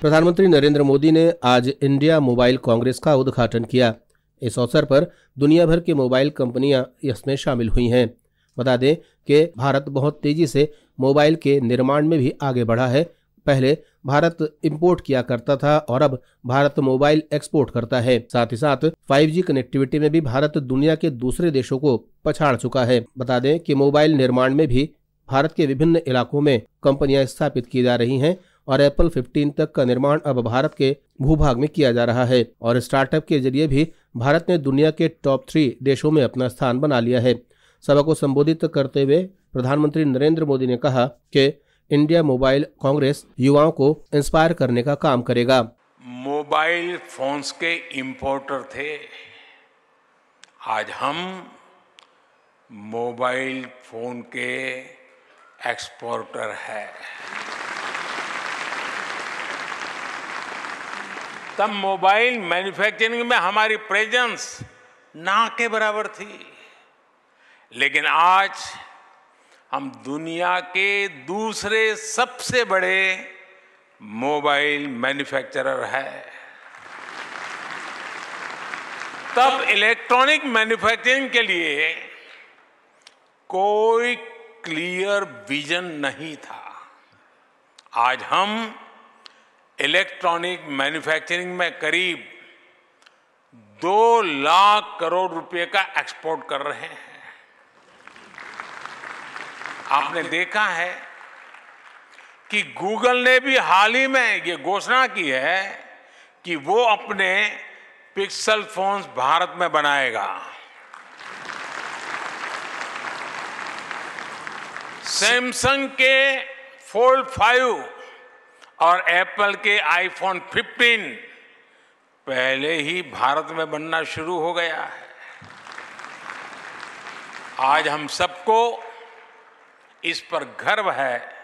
प्रधानमंत्री नरेंद्र मोदी ने आज इंडिया मोबाइल कांग्रेस का उद्घाटन किया इस अवसर पर दुनिया भर की मोबाइल कंपनियां इसमें शामिल हुई हैं बता दें कि भारत बहुत तेजी से मोबाइल के निर्माण में भी आगे बढ़ा है पहले भारत इंपोर्ट किया करता था और अब भारत मोबाइल एक्सपोर्ट करता है साथ ही साथ 5G कनेक्टिविटी में भी भारत दुनिया के दूसरे देशों को पछाड़ चुका है बता दें कि मोबाइल निर्माण में भी भारत के विभिन्न इलाकों में कंपनियां स्थापित की जा रही हैं और एप्पल 15 तक का निर्माण अब भारत के भूभाग में किया जा रहा है और स्टार्टअप के जरिए भी भारत ने दुनिया के टॉप थ्री देशों में अपना स्थान बना लिया है सभा को संबोधित करते हुए प्रधानमंत्री नरेंद्र मोदी ने कहा कि इंडिया मोबाइल कांग्रेस युवाओं को इंस्पायर करने का काम करेगा मोबाइल फोन्स के इम्पोर्टर थे आज हम मोबाइल फोन के एक्सपोर्टर है तब मोबाइल मैन्युफैक्चरिंग में हमारी प्रेजेंस ना के बराबर थी लेकिन आज हम दुनिया के दूसरे सबसे बड़े मोबाइल मैन्युफैक्चरर है तब इलेक्ट्रॉनिक मैन्युफैक्चरिंग के लिए कोई क्लियर विजन नहीं था आज हम इलेक्ट्रॉनिक मैन्युफैक्चरिंग में करीब दो लाख करोड़ रुपए का एक्सपोर्ट कर रहे हैं आपने देखा है कि गूगल ने भी हाल ही में ये घोषणा की है कि वो अपने पिक्सल फोन्स भारत में बनाएगा सैमसंग के फोल्ड फाइव और एप्पल के आईफोन 15 पहले ही भारत में बनना शुरू हो गया है आज हम सबको इस पर गर्व है